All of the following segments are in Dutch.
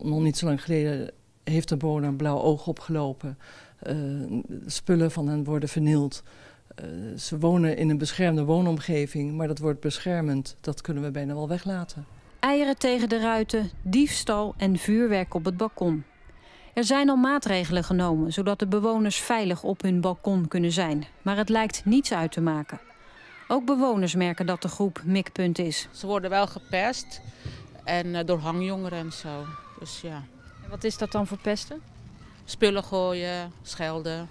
Nog niet zo lang geleden heeft de bewoner een blauw oog opgelopen. Eh, spullen van hen worden vernield. Eh, ze wonen in een beschermde woonomgeving, maar dat wordt beschermend, dat kunnen we bijna wel weglaten. Eieren tegen de ruiten, diefstal en vuurwerk op het balkon. Er zijn al maatregelen genomen, zodat de bewoners veilig op hun balkon kunnen zijn. Maar het lijkt niets uit te maken. Ook bewoners merken dat de groep mikpunt is. Ze worden wel gepest en eh, door hangjongeren en zo. Dus, ja. En wat is dat dan voor pesten? Spullen gooien, schelden.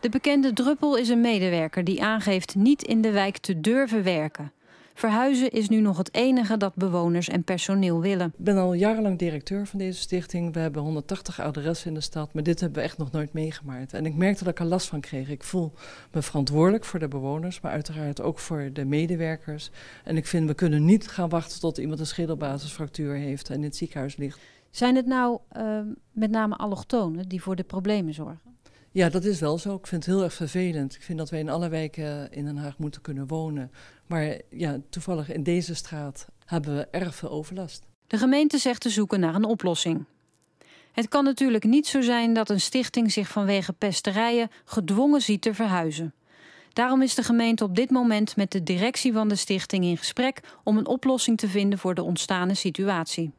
De bekende druppel is een medewerker die aangeeft niet in de wijk te durven werken. Verhuizen is nu nog het enige dat bewoners en personeel willen. Ik ben al jarenlang directeur van deze stichting. We hebben 180 adressen in de stad, maar dit hebben we echt nog nooit meegemaakt. En ik merkte dat ik er last van kreeg. Ik voel me verantwoordelijk voor de bewoners, maar uiteraard ook voor de medewerkers. En ik vind, we kunnen niet gaan wachten tot iemand een schedelbasisfractuur heeft en in het ziekenhuis ligt. Zijn het nou ehm, met name allochtonen die voor de problemen zorgen? Ja, dat is wel zo. Ik vind het heel erg vervelend. Ik vind dat wij in alle wijken in Den Haag moeten kunnen wonen. Maar ja, toevallig in deze straat hebben we erg veel overlast. De gemeente zegt te zoeken naar een oplossing. Het kan natuurlijk niet zo zijn dat een stichting zich vanwege pesterijen gedwongen ziet te verhuizen. Daarom is de gemeente op dit moment met de directie van de stichting in gesprek om een oplossing te vinden voor de ontstane situatie.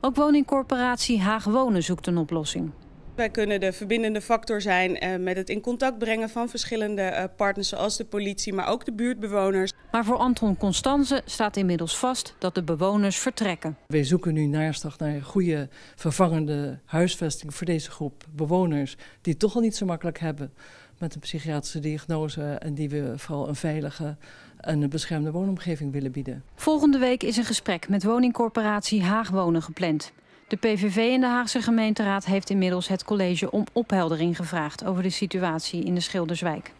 Ook woningcorporatie Haag Wonen zoekt een oplossing. Wij kunnen de verbindende factor zijn eh, met het in contact brengen van verschillende eh, partners zoals de politie, maar ook de buurtbewoners. Maar voor Anton Constanze staat inmiddels vast dat de bewoners vertrekken. Wij zoeken nu naarstig naar een goede vervangende huisvesting voor deze groep bewoners die het toch al niet zo makkelijk hebben met een psychiatrische diagnose en die we vooral een veilige en een beschermde woonomgeving willen bieden. Volgende week is een gesprek met woningcorporatie Haagwonen gepland. De PVV in de Haagse gemeenteraad heeft inmiddels het college om opheldering gevraagd over de situatie in de Schilderswijk.